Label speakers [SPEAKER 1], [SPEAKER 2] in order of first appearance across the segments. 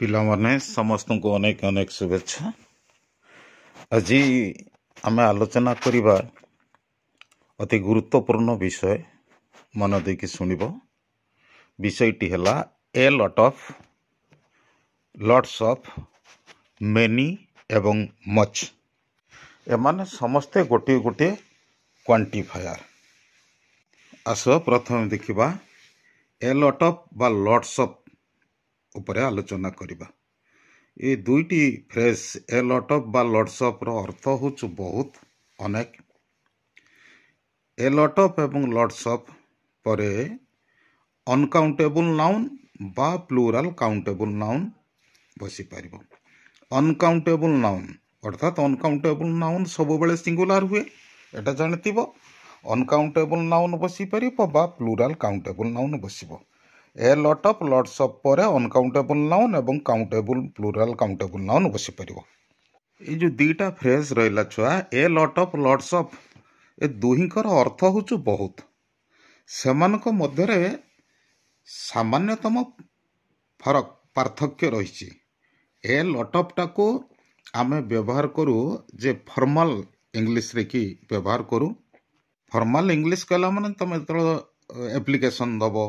[SPEAKER 1] ପିଲାମାନେ ସମସ୍ତଙ୍କୁ ଅନେକ ଅନେକ ଶୁଭେଚ୍ଛା ଆଜି ଆମେ ଆଲୋଚନା କରିବା ଅତି ଗୁରୁତ୍ୱପୂର୍ଣ୍ଣ ବିଷୟ ମନ ଦେଇକି ଶୁଣିବ ବିଷୟଟି ହେଲା a lot of lots of many ଏବଂ ମଚ୍ ଏମାନେ ସମସ୍ତେ ଗୋଟିଏ ଗୋଟିଏ କ୍ୱାଣ୍ଟିଫାୟାର ଆସ ପ୍ରଥମେ ଦେଖିବା ଏ ଲଟ୍ ଅଫ୍ ବା ଲଟ୍ସ ଅଫ୍ ଉପରେ ଆଲୋଚନା କରିବା ଏ ଦୁଇଟି ଫ୍ରେସ୍ ଏ ଲଟ୍ ଅଫ୍ ବା ଲଟ୍ସ ଅଫ୍ର ଅର୍ଥ ହେଉଛି ବହୁତ ଅନେକ ଏ ଲଟ୍ ଅଫ୍ ଏବଂ ଲଟ୍ସ ଅଫ୍ ପରେ ଅନକାଉଣ୍ଟେବୁଲ୍ ନାଉନ୍ ବା ପ୍ଲୁରାଲ୍ କାଉଣ୍ଟେବୁଲ୍ ନାଉନ୍ ବସିପାରିବ ଅନକାଉଣ୍ଟେବୁଲ୍ ନାଉନ୍ ଅର୍ଥାତ୍ ଅନକାଉଣ୍ଟେବୁଲ୍ ନାଉନ୍ ସବୁବେଳେ ସିଙ୍ଗୁଲାର୍ ହୁଏ ଏଇଟା ଜାଣିଥିବ ଅନକାଉଣ୍ଟେବୁଲ୍ ନାଉନ୍ ବସିପାରିବ ବା ପ୍ଲୁରାଲ୍ କାଉଣ୍ଟେବୁଲ୍ ନାଉନ୍ ବସିବ a lot of lots of ପରେ ଅନକାଉଣ୍ଟେବୁଲ୍ ନାଉନ୍ ଏବଂ କାଉଣ୍ଟେବୁଲ୍ ପ୍ଲୁରାଲ୍ କାଉଣ୍ଟେବୁଲ୍ ନାଉନ୍ ବସିପାରିବ ଏଇ ଯେଉଁ ଦୁଇଟା ଫ୍ରେଜ୍ ରହିଲା ଛୁଆ a lot of lots of ଏ ଦୁହିଁଙ୍କର ଅର୍ଥ ହେଉଛି ବହୁତ ସେମାନଙ୍କ ମଧ୍ୟରେ ସାମାନ୍ୟତମ ଫରକ ପାର୍ଥକ୍ୟ ରହିଛି ଏ ଲଟ୍ ଅଫ୍ଟାକୁ ଆମେ ବ୍ୟବହାର କରୁ ଯେ ଫର୍ମାଲ୍ ଇଂଲିଶରେ କି ବ୍ୟବହାର କରୁ ଫର୍ମାଲ୍ ଇଂଲିଶ କହିଲା ମାନେ ତୁମେ ଯେତେବେଳେ ଆପ୍ଲିକେସନ୍ ଦେବ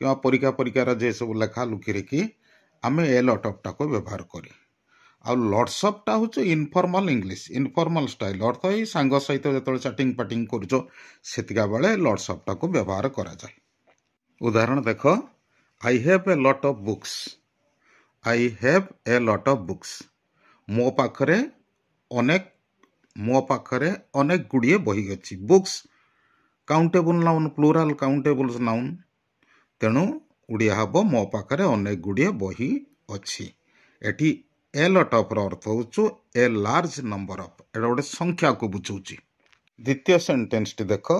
[SPEAKER 1] କିମ୍ବା ପରୀକ୍ଷା ପରୀକ୍ଷାର ଯେସବୁ ଲେଖା ଲୁଖିରେକି ଆମେ ଏ ଲଟଅପ୍ଟାକୁ ବ୍ୟବହାର କରି ଆଉ ଲଟ୍ସଅପ୍ଟା ହେଉଛି ଇନଫର୍ମାଲ୍ ଇଂଲିଶ ଇନଫର୍ମାଲ୍ ଷ୍ଟାଇଲ୍ ଅର୍ଥ ଏଇ ସାଙ୍ଗ ସହିତ ଯେତେବେଳେ ଚାଟିଂ ପାଟିଂ କରୁଛ ସେତିକା ବେଳେ ଲଟ୍ସଅପ୍ଟାକୁ ବ୍ୟବହାର କରାଯାଏ ଉଦାହରଣ ଦେଖ I have a lot of books I have a lot of books ମୋ ପାଖରେ ଅନେକ ମୋ ପାଖରେ ଅନେକ ଗୁଡ଼ିଏ ବହି ଅଛି books countable noun plural countables noun ତେଣୁ ଓଡ଼ିଆ ହେବ ମୋ ପାଖରେ ଅନେକ ଗୁଡ଼ିଏ ବହି ଅଛି ଏଠି ଏ ଏଲ୍ ଟପ୍ର ଅର୍ଥ ହେଉଛୁ ଏ ଲାର୍ଜ ନମ୍ବର ଅଫ୍ ଏଇଟା ଗୋଟେ ସଂଖ୍ୟାକୁ ବୁଝାଉଛି ଦ୍ୱିତୀୟ ସେଣ୍ଟେନ୍ସଟି ଦେଖ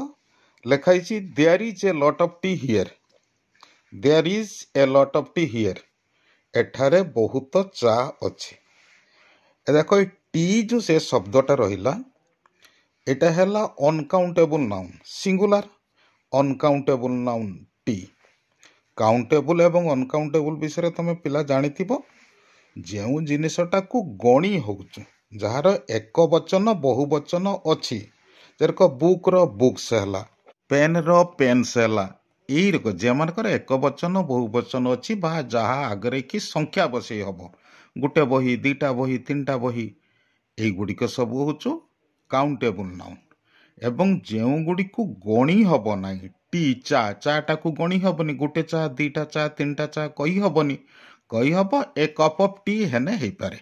[SPEAKER 1] ଲେଖା ହେଇଛି there is a lot of tea here there is a lot of tea here ଏଠାରେ ବହୁତ ଚା ଅଛି ଏ ଦେଖ ଏ ଟି ଯେଉଁ ସେ ଶବ୍ଦଟା ରହିଲା ଏଇଟା ହେଲା uncountable noun singular uncountable noun tea countable ଏବଂ ଅନକାଉଣ୍ଟେବୁଲ୍ ବିଷୟରେ ତୁମେ ପିଲା ଜାଣିଥିବ ଯେଉଁ ଜିନିଷଟାକୁ ଗଣି ହେଉଛୁ ଯାହାର ଏକ ବଚନ ବହୁ ବଚନ ଅଛି ଯେରକ ବୁକ୍ର ବୁକ୍ସ ହେଲା ପେନ୍ର ପେନ୍ସ ହେଲା ଏଇରକ ଯେଉଁମାନଙ୍କର ଏକ ବଚନ ବହୁ ବଚନ ଅଛି ବା ଯାହା ଆଗରେ କି ସଂଖ୍ୟା ବସେଇ ହେବ ଗୋଟେ ବହି ଦୁଇଟା ବହି ତିନିଟା ବହି ଏଇଗୁଡ଼ିକ ସବୁ ହେଉଛୁ କାଉଣ୍ଟେବୁଲ୍ ନାଉନ୍ ଏବଂ ଯେଉଁଗୁଡ଼ିକୁ ଗଣି ହେବ ନାହିଁ ଟି ଚା ଚା'ଟାକୁ ଗଣି ହେବନି ଗୋଟେ ଚା ଦୁଇଟା ଚା ତିନିଟା ଚା କହିହେବନି କହିହେବ ଏ କପ୍ ଅଫ୍ ଟି ହେନେ ହେଇପାରେ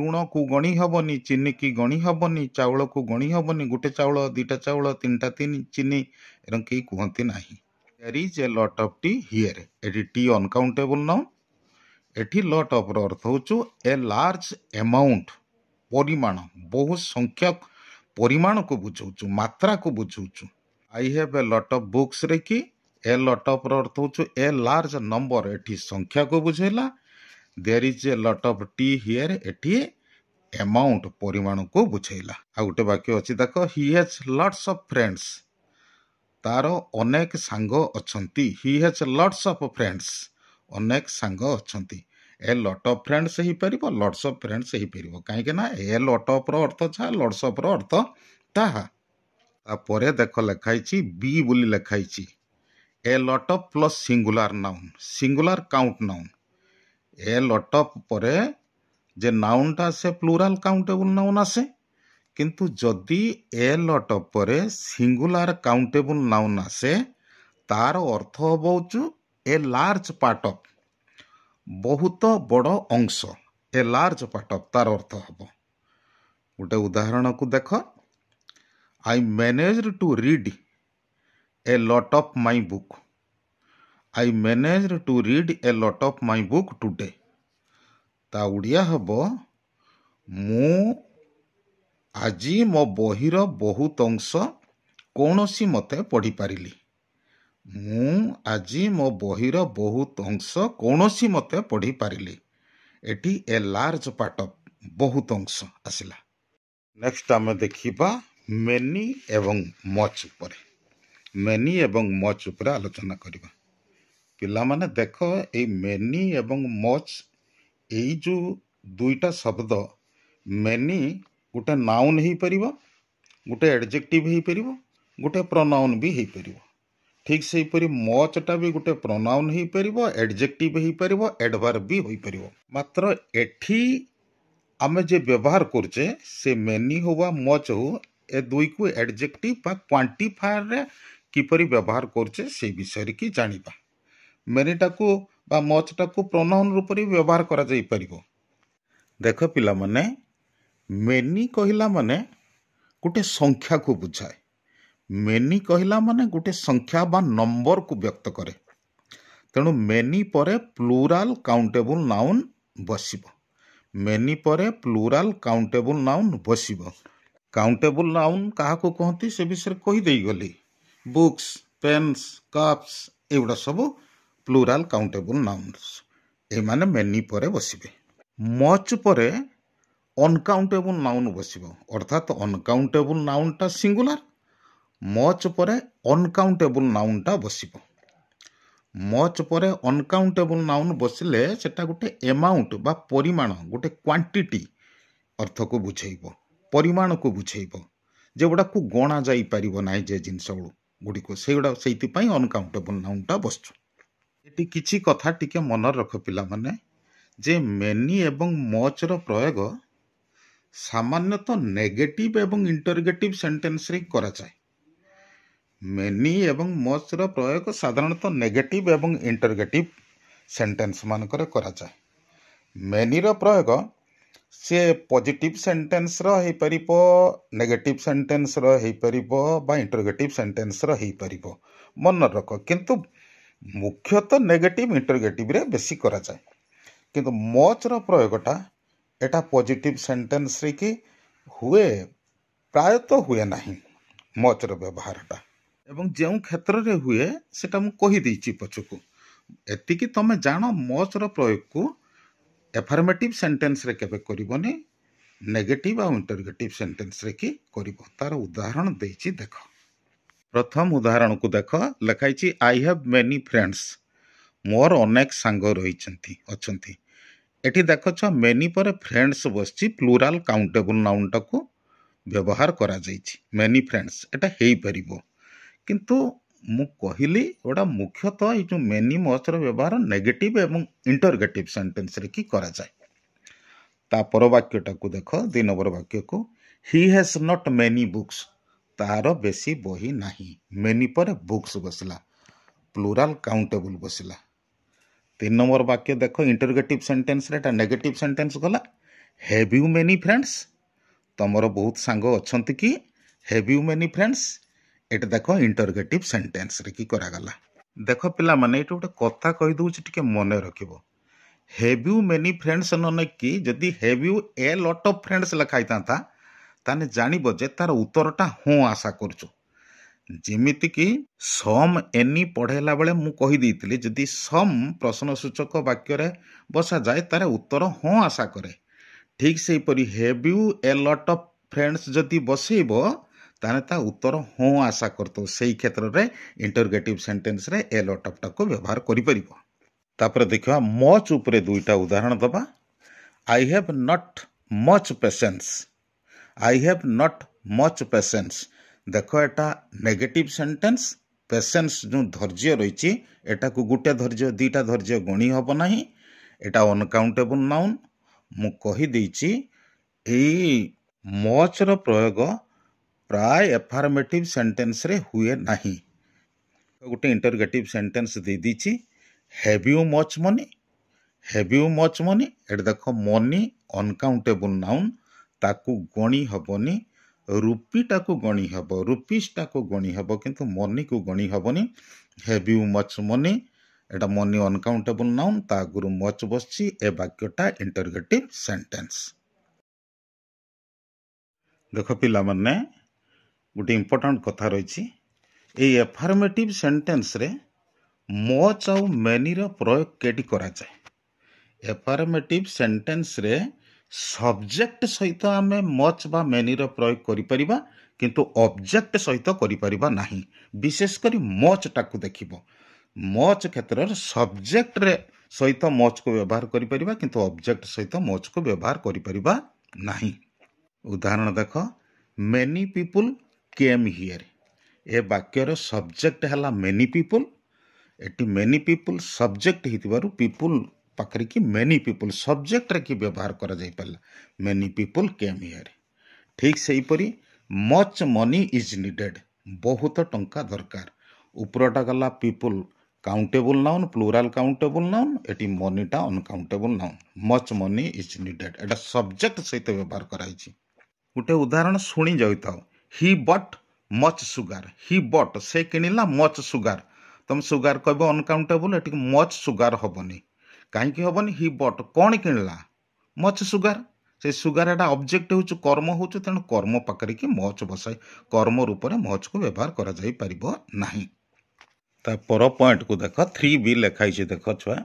[SPEAKER 1] ଲୁଣକୁ ଗଣି ହେବନି ଚିନିକି ଗଣି ହେବନି ଚାଉଳକୁ ଗଣି ହେବନି ଗୋଟେ ଚାଉଳ ଦୁଇଟା ଚାଉଳ ତିନିଟା ତିନି ଚିନି ଏବଂ କେହି କୁହନ୍ତି ନାହିଁ there is a lot of tea here ଏଠି ଟି ଅନକାଉଣ୍ଟେବୁଲ୍ ନ ଏଠି ଲଟ୍ ଅଫ୍ର ଅର୍ଥ ହେଉଛୁ ଏ ଲାର୍ଜ ଏମାଉଣ୍ଟ ପରିମାଣ ବହୁ ସଂଖ୍ୟକ ପରିମାଣକୁ ବୁଝଉଛୁ ମାତ୍ରାକୁ ବୁଝଉଛୁ I have a lot of ବୁକ୍ସରେ କି ଏ ଲଟ୍ ଅଫ୍ର ଅର୍ଥ ହେଉଛୁ ଏ ଲାର୍ଜ ନମ୍ବର ଏଠି ସଂଖ୍ୟାକୁ ବୁଝେଇଲା there is a lot of tea here ଏଠି ଆମାଉଣ୍ଟ ପରିମାଣକୁ ବୁଝେଇଲା ଆଉ ଗୋଟେ ବାକ୍ୟ ଅଛି ଦେଖ he has lots of friends ତାର ଅନେକ ସାଙ୍ଗ ଅଛନ୍ତି he has lots of friends ଅନେକ ସାଙ୍ଗ ଅଛନ୍ତି ଏ ଲଟ୍ ଅଫ୍ ଫ୍ରେଣ୍ଡସ୍ ହେଇପାରିବ ଲଟ୍ସ ଅଫ୍ ଫ୍ରେଣ୍ଡସ୍ ହେଇପାରିବ କାହିଁକି ନା ଏ ଲଟ୍ ଅଫ୍ର ଅର୍ଥ ଯାହା ଲଟ୍ସ ଅଫ୍ର ଅର୍ଥ ତାହା ତାପରେ ଦେଖ ଲେଖାହେଇଛି ବି ବୋଲି ଲେଖାହେଇଛି a lot of plus singular noun singular count noun a lot of ପରେ ଯେ ନାଉନ୍ଟା ଆସେ ପ୍ଲୁରାଲ୍ କାଉଣ୍ଟେବୁଲ୍ ନାଉନ୍ ଆସେ କିନ୍ତୁ ଯଦି ଏ ଲଟ୍ ଅଫ୍ ପରେ ସିଙ୍ଗୁଲାର କାଉଣ୍ଟେବୁଲ୍ ନାଉନ୍ ଆସେ ତାର ଅର୍ଥ ହେବ ହେଉଛୁ ଏ ଲାର୍ଜ ପାର୍ଟ ଅଫ୍ ବହୁତ ବଡ଼ ଅଂଶ ଏ ଲାର୍ଜ ପାର୍ଟ ଅଫ୍ ତାର ଅର୍ଥ ହେବ ଗୋଟେ ଉଦାହରଣକୁ ଦେଖ I manage to read a lot of my book I manage to read a lot of my book today ତା ଓଡ଼ିଆ ହେବ ମୁଁ ଆଜି ମୋ ବହିର ବହୁତ ଅଂଶ କୌଣସି ମତେ ପଢ଼ିପାରିଲି ମୁଁ ଆଜି ମୋ ବହିର ବହୁତ ଅଂଶ କୌଣସି ମତେ ପଢ଼ିପାରିଲି ଏଠି ଏ ଲାର୍ଜ ପାର୍ଟ ଅଫ୍ ବହୁତ ଅଂଶ ଆସିଲା ନେକ୍ସଟ ଆମେ ଦେଖିବା ମେନି ଏବଂ ମଚ୍ ଉପରେ ମେନି ଏବଂ ମଚ୍ ଉପରେ ଆଲୋଚନା କରିବା ପିଲାମାନେ ଦେଖ ଏଇ ମେନି ଏବଂ ମଚ୍ ଏଇ ଯେଉଁ ଦୁଇଟା ଶବ୍ଦ ମେନି ଗୋଟେ ନାଉନ୍ ହେଇପାରିବ ଗୋଟେ ଆଡ଼ଜେକ୍ଟିଭ୍ ହେଇପାରିବ ଗୋଟେ ପ୍ରନାଉନ୍ ବି ହେଇପାରିବ ठीक से हीपरी मचटा भी गोटे प्रोनाउन हो पार एडजेक्टिव हो पार एडभार भी हो पार मात्र एटी आम जे व्यवहार कर मेनी हो मच हो ए दुई को एडजेक्टिव क्वांटीफायर रे किपर व्यवहार कर से विषय कि जाना मेनिटा को मचटा को प्रोनाउन रूप में व्यवहार कर देख पिला मेनि कहला मैंने गोटे संख्या को बुझाए ମେନି କହିଲା ମାନେ ଗୋଟେ ସଂଖ୍ୟା ବା ନମ୍ବରକୁ ବ୍ୟକ୍ତ କରେ ତେଣୁ ମେନି ପରେ ପ୍ଲୁରାଲ କାଉଣ୍ଟେବୁଲ ନାଉନ୍ ବସିବ ମେନି ପରେ ପ୍ଲୁରାଲ କାଉଣ୍ଟେବୁଲ ନାଉନ୍ ବସିବ କାଉଣ୍ଟେବୁଲ ନାଉନ୍ କାହାକୁ କହନ୍ତି ସେ ବିଷୟରେ କହିଦେଇଗଲି ବୁକ୍ସ ପେନ୍ସ କପ୍ସ ଏଗୁଡ଼ା ସବୁ ପ୍ଲୁରାଲ କାଉଣ୍ଟେବୁଲ ନାଉନ୍ସ ଏମାନେ ମେନି ପରେ ବସିବେ ମଚ୍ ପରେ ଅନକାଉଣ୍ଟେବୁଲ ନାଉନ ବସିବ ଅର୍ଥାତ୍ ଅନକାଉଣ୍ଟେବୁଲ ନାଉନ୍ଟା ସିଙ୍ଗୁଲାର ମଚ୍ ପରେ ଅନ୍କାଉଣ୍ଟେବୁଲ୍ ନାଉନ୍ଟା ବସିବ ମଚ୍ ପରେ ଅନ୍କାଉଣ୍ଟେବୁଲ୍ ନାଉନ୍ ବସିଲେ ସେଟା ଗୋଟେ ଏମାଉଣ୍ଟ ବା ପରିମାଣ ଗୋଟେ କ୍ୱାଣ୍ଟିଟି ଅର୍ଥକୁ ବୁଝେଇବ ପରିମାଣକୁ ବୁଝେଇବ ଯେଉଁଗୁଡ଼ାକୁ ଗଣା ଯାଇପାରିବ ନାହିଁ ଯେ ଜିନିଷ ଗୁଡ଼ିକୁ ସେଇଗୁଡ଼ା ସେଇଥିପାଇଁ ଅନକାଉଣ୍ଟେବୁଲ୍ ନାଉନ୍ଟା ବସୁଛୁ ଏଠି କିଛି କଥା ଟିକେ ମନରେ ରଖ ପିଲାମାନେ ଯେ ମେନି ଏବଂ ମଚ୍ର ପ୍ରୟୋଗ ସାମାନ୍ୟତଃ ନେଗେଟିଭ୍ ଏବଂ ଇଣ୍ଟରଗେଟିଭ୍ ସେଣ୍ଟେନ୍ସରେ କରାଯାଏ मेनी एवं मच र प्रयोग साधारणत तो नेगेटिव एवं इंटरगेटिव सेन्टेन्स मानक कराए मेनी प्रयोग से पॉजिटिव सेन्टेन्स रहीपर नेगेटिव सेन्टेन्स रहीपर इंटरगेटिव सेन्टेन्स रहीपर मन रख किंतु मुख्यतः तो नेगेटिव इंटरगेटिव रे बेसी करा जाए किंतु मच र प्रयोगटा एटा पॉजिटिव सेन्टेन्स रे कि हुए प्रायत हुए ना मच र व्यवहारटा ଏବଂ ଯେଉଁ କ୍ଷେତ୍ରରେ ହୁଏ ସେଇଟା ମୁଁ କହିଦେଇଛି ପଛକୁ ଏତିକି ତୁମେ ଜାଣ ମଚ୍ର ପ୍ରୟୋଗକୁ ଏଫର୍ମେଟିଭ୍ ସେଣ୍ଟେନ୍ସରେ କେବେ କରିବନି ନେଗେଟିଭ୍ ଆଉ ଇଣ୍ଟରଗେଟିଭ୍ ସେଣ୍ଟେନ୍ସରେ କି କରିବ ତା'ର ଉଦାହରଣ ଦେଇଛି ଦେଖ ପ୍ରଥମ ଉଦାହରଣକୁ ଦେଖ ଲେଖାଇଛି ଆଇ ହାଭ୍ ମେନି ଫ୍ରେଣ୍ଡସ୍ ମୋର ଅନେକ ସାଙ୍ଗ ରହିଛନ୍ତି ଅଛନ୍ତି ଏଠି ଦେଖଛ ମେନି ପରେ ଫ୍ରେଣ୍ଡସ୍ ବସିଛି ପ୍ଲୁରାଲ୍ କାଉଣ୍ଟେବୁଲ୍ ନାଉନ୍ଟାକୁ ବ୍ୟବହାର କରାଯାଇଛି ମେନି ଫ୍ରେଣ୍ଡସ୍ ଏଇଟା ହେଇପାରିବ କିନ୍ତୁ ମୁଁ କହିଲି ଏଗୁଡ଼ା ମୁଖ୍ୟତଃ ଏଇ ଯେଉଁ ମେନି ମଚ୍ର ବ୍ୟବହାର ନେଗେଟିଭ୍ ଏବଂ ଇଣ୍ଟରଗେଟିଭ୍ ସେଣ୍ଟେନ୍ସରେ କି କରାଯାଏ ତା ପର ବାକ୍ୟଟାକୁ ଦେଖ ଦୁଇ ନମ୍ବର ବାକ୍ୟକୁ he has not many books ତାର ବେଶୀ ବହି ନାହିଁ ମେନି ପରେ ବୁକ୍ସ ବସିଲା ପ୍ଲୁରାଲ୍ କାଉଣ୍ଟେବୁଲ୍ ବସିଲା ତିନି ନମ୍ବର ବାକ୍ୟ ଦେଖ ଇଣ୍ଟରଗେଟିଭ୍ ସେଣ୍ଟେନ୍ସରେ ଏଇଟା ନେଗେଟିଭ୍ ସେଣ୍ଟେନ୍ସ ଗଲା ହେଭ୍ ୟୁ ମେନି ଫ୍ରେଣ୍ଡସ୍ ତୁମର ବହୁତ ସାଙ୍ଗ ଅଛନ୍ତି କି ହେଭ୍ ୟୁ ମେନି ଫ୍ରେଣ୍ଡସ୍ ଏଇଟା ଦେଖ ଇଣ୍ଟରଗେଟିଭ୍ ସେଣ୍ଟେନ୍ସରେ କି କରାଗଲା ଦେଖ ପିଲାମାନେ ଏଠି ଗୋଟେ କଥା କହିଦେଉଛି ଟିକେ ମନେ ରଖିବ ହେଭ୍ ୟୁ ମେନି ଫ୍ରେଣ୍ଡସ୍ ନ ନେଇକି ଯଦି have you a lot of friends ଲେଖା ହେଇଥାନ୍ତା ତାହେଲେ ଜାଣିବ ଯେ ତା'ର ଉତ୍ତରଟା ହଁ ଆଶା କରୁଛୁ ଯେମିତିକି ସମ୍ ଏନି ପଢ଼େଇଲା ବେଳେ ମୁଁ କହିଦେଇଥିଲି ଯଦି ସମ୍ ପ୍ରଶ୍ନସୂଚକ ବାକ୍ୟରେ ବସାଯାଏ ତା'ର ଉତ୍ତର ହଁ ଆଶା କରେ ଠିକ୍ ସେହିପରି have you a lot of friends ଯଦି ବସେଇବ ତାହେଲେ ତା ଉତ୍ତର ହଁ ଆଶା କରିଥାଉ ସେଇ କ୍ଷେତ୍ରରେ ଇଣ୍ଟରଗେଟିଭ୍ ସେଣ୍ଟେନ୍ସରେ ଏ ଲଟପଟାକୁ ବ୍ୟବହାର କରିପାରିବ ତାପରେ ଦେଖିବା ମଚ୍ ଉପରେ ଦୁଇଟା ଉଦାହରଣ ଦେବା I have not much patience I have not much patience ଦେଖ ଏଇଟା ନେଗେଟିଭ୍ ସେଣ୍ଟେନ୍ସ ପେସେନ୍ସ ଯେଉଁ ଧୈର୍ଯ୍ୟ ରହିଛି ଏଟାକୁ ଗୋଟେ ଧୈର୍ଯ୍ୟ ଦୁଇଟା ଧୈର୍ଯ୍ୟ ଗଣି ହେବ ନାହିଁ ଏଇଟା ଅନକାଉଣ୍ଟେବୁଲ୍ ନାଉନ୍ ମୁଁ କହିଦେଇଛି ଏଇ ମଚ୍ର ପ୍ରୟୋଗ ପ୍ରାୟ ଏଫର୍ମେଟିଭ୍ ସେଣ୍ଟେନ୍ସରେ ହୁଏ ନାହିଁ ଗୋଟେ ଇଣ୍ଟରଗେଟିଭ୍ ସେଣ୍ଟେନ୍ସ ଦେଇଛି have you much money have you much money ଏଇଟା ଦେଖ ମନି ଅନକାଉଣ୍ଟେବୁଲ୍ ନାଉନ୍ ତାକୁ ଗଣି ହେବନି ରୁପିଟାକୁ ଗଣି ହେବ ରୁପିସ୍ଟାକୁ ଗଣି ହେବ କିନ୍ତୁ ମନିକୁ ଗଣି ହେବନି ହେଭି ୟୁ ମଚ୍ ମନି ଏଇଟା ମନି ଅନକାଉଣ୍ଟେବୁଲ୍ ନାଉନ୍ ତା ଆଗରୁ ମଚ୍ ବସିଛି ଏ ବାକ୍ୟଟା ଇଣ୍ଟରଗେଟିଭ୍ ସେଣ୍ଟେନ୍ସ ଦେଖ ପିଲାମାନେ ଗୋଟେ ଇମ୍ପୋର୍ଟାଣ୍ଟ କଥା ରହିଛି ଏଇ ଏଫର୍ମେଟିଭ୍ ସେଣ୍ଟେନ୍ସରେ ମଚ୍ ଆଉ ମେନିର ପ୍ରୟୋଗ କେଉଁଠି କରାଯାଏ ଏଫର୍ମେଟିଭ୍ ସେଣ୍ଟେନ୍ସରେ ସବଜେକ୍ଟ ସହିତ ଆମେ ମଚ୍ ବା ମେନିର ପ୍ରୟୋଗ କରିପାରିବା କିନ୍ତୁ ଅବଜେକ୍ଟ ସହିତ କରିପାରିବା ନାହିଁ ବିଶେଷ କରି ମଚ୍ଟାକୁ ଦେଖିବ ମଚ୍ କ୍ଷେତ୍ରରେ ସବଜେକ୍ଟରେ ସହିତ ମଚ୍କୁ ବ୍ୟବହାର କରିପାରିବା କିନ୍ତୁ ଅବଜେକ୍ଟ ସହିତ ମଚ୍କୁ ବ୍ୟବହାର କରିପାରିବା ନାହିଁ ଉଦାହରଣ ଦେଖ ମେନି ପିପୁଲ୍ କେମ୍ ହିୟର୍ ଏ ବାକ୍ୟର ସବଜେକ୍ଟ ହେଲା ମେନି ପିପୁଲ୍ ଏଠି ମେନି ପିପୁଲ୍ ସବଜେକ୍ଟ ହେଇଥିବାରୁ ପିପୁଲ୍ ପାଖରେ କି ମେନି ପିପୁଲ୍ ସବଜେକ୍ଟରେ କି ବ୍ୟବହାର କରାଯାଇପାରିଲା ମେନି ପିପୁଲ୍ କେମ୍ ହିୟର୍ ଠିକ୍ ସେହିପରି ମଚ୍ ମନି ଇଜ୍ ନିଡ଼େଡ଼୍ ବହୁତ ଟଙ୍କା ଦରକାର ଉପରଟା ଗଲା people countable noun plural countable noun ଏଠି ମନିଟା uncountable noun much money is needed ଏଇଟା ସବଜେକ୍ଟ ସହିତ ବ୍ୟବହାର କରାଯାଇଛି ଗୋଟେ ଉଦାହରଣ ଶୁଣି ଯାଇଥାଉ he bought much sugar he bought ସେ କିଣିଲା ମଚ୍ ସୁଗାର ତୁମେ ସୁଗାର କହିବ ଅନକାଉଣ୍ଟେବୁଲ୍ ଏଠିକି ମଚ୍ ସୁଗାର ହେବନି କାହିଁକି ହେବନି ହି ବଟ୍ କ'ଣ କିଣିଲା ମଚ୍ ସୁଗାର ସେ ସୁଗାର ଏଇଟା ଅବଜେକ୍ଟ ହେଉଛି କର୍ମ ହେଉଛି ତେଣୁ କର୍ମ ପାଖରେ କି ମଚ୍ ବସାଏ କର୍ମ ରୂପରେ ମଚ୍କୁ ବ୍ୟବହାର କରାଯାଇପାରିବ ନାହିଁ ତା ପର ପଏଣ୍ଟକୁ ଦେଖ ଥ୍ରୀ ବି ଲେଖାଇଛି ଦେଖ ଛୁଆ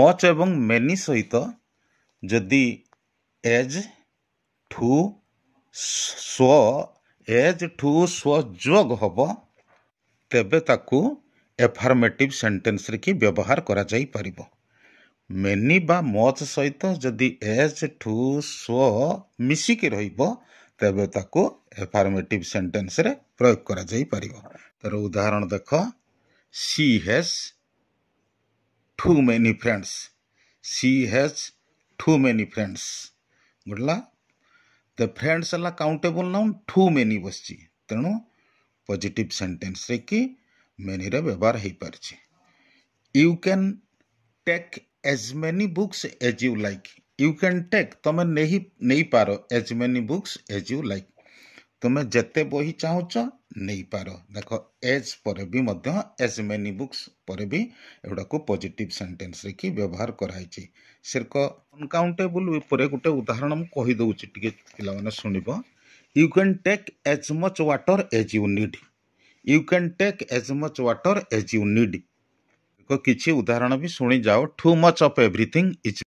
[SPEAKER 1] ମଚ୍ ଏବଂ ମେନି ସହିତ ଯଦି ଏଜ୍ ଠୁ ସ୍ୱ ଏଜ୍ଠୁ ସ୍ୱ ଯୋଗ ହେବ ତେବେ ତାକୁ ଏଫର୍ମେଟିଭ୍ ସେଣ୍ଟେନ୍ସରେ କି ବ୍ୟବହାର କରାଯାଇପାରିବ ମେନି ବା ମଚ୍ ସହିତ ଯଦି ଏଜ୍ଠୁ ସ୍ୱ ମିଶିକି ରହିବ ତେବେ ତାକୁ ଏଫର୍ମେଟିଭ୍ ସେଣ୍ଟେନ୍ସରେ ପ୍ରୟୋଗ କରାଯାଇପାରିବ ତା'ର ଉଦାହରଣ ଦେଖ she has too many friends she has too many friends ବୁଝିଲା द फ्रेंड्स है काउंटेबल नाउन ठू मेनि बस तेणु पजिट सेन्टेन्स मेनिरे व्यवहार हो पारे you can take as many books as you like you can take तुम नहीं पार as many books as you like तुम्हें जिते बही चाहच नहीं पार देख एज पर भी एज मेनि बुक्स पर भी एगुड़ा पजिट सेन्टेन्स व्यवहार कराई ସେରକ ଅନକାଉଣ୍ଟେବୁଲ୍ ଉପରେ ଗୋଟେ ଉଦାହରଣ ମୁଁ କହିଦେଉଛି ଟିକେ ପିଲାମାନେ ଶୁଣିବ you can take as much water as you need you can take as much water as you need କିଛି ଉଦାହରଣ ବି ଶୁଣିଯାଅ too much of everything is